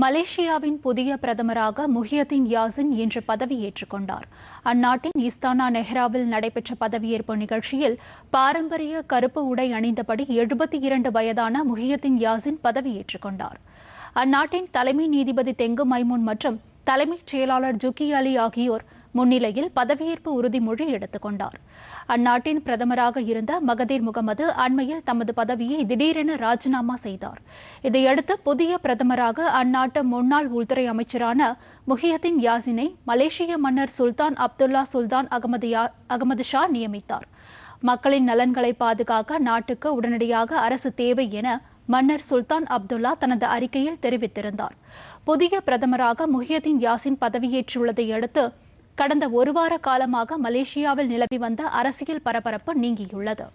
மலேசியாவின் புதிய பிரதமராக முஹியத்தின் யாசின் இன்று பதவியேற்றுக் கொண்டார் அந்நாட்டின் இஸ்தானா நெஹ்ராவில் நடைபெற்ற பதவியேற்பு நிகழ்ச்சியில் பாரம்பரிய கருப்பு உடை அணிந்தபடி எழுபத்தி இரண்டு வயதான முஹியத்தின் யாசின் பதவியேற்றுக் கொண்டார் அந்நாட்டின் தலைமை நீதிபதி தெங்கு மைமூன் மற்றும் தலைமைச் செயலாளர் ஜுக்கி அலி ஆகியோர் முன்னிலையில் பதவியேற்பு உறுதிமொழி எடுத்துக் கொண்டார் அந்நாட்டின் பிரதமராக இருந்த மகதீர் முகமது அண்மையில் தமது பதவியை திடீரென ராஜினாமா செய்தார் இதையடுத்து புதிய பிரதமராக அந்நாட்டு முன்னாள் உள்துறை அமைச்சரான முஹியதீன் யாசினை மலேசிய மன்னர் சுல்தான் அப்துல்லா சுல்தான் அகமது அகமது ஷா நியமித்தார் மக்களின் நலன்களை பாதுகாக்க நாட்டுக்கு உடனடியாக அரசு தேவை என மன்னர் சுல்தான் அப்துல்லா தனது அறிக்கையில் தெரிவித்திருந்தார் புதிய பிரதமராக முஹியதீன் யாசின் பதவியேற்றுள்ளதை அடுத்து கடந்த ஒரு வார காலமாக மலேசியாவில் நிலவி வந்த அரசியல் பரபரப்பு நீங்கியுள்ளது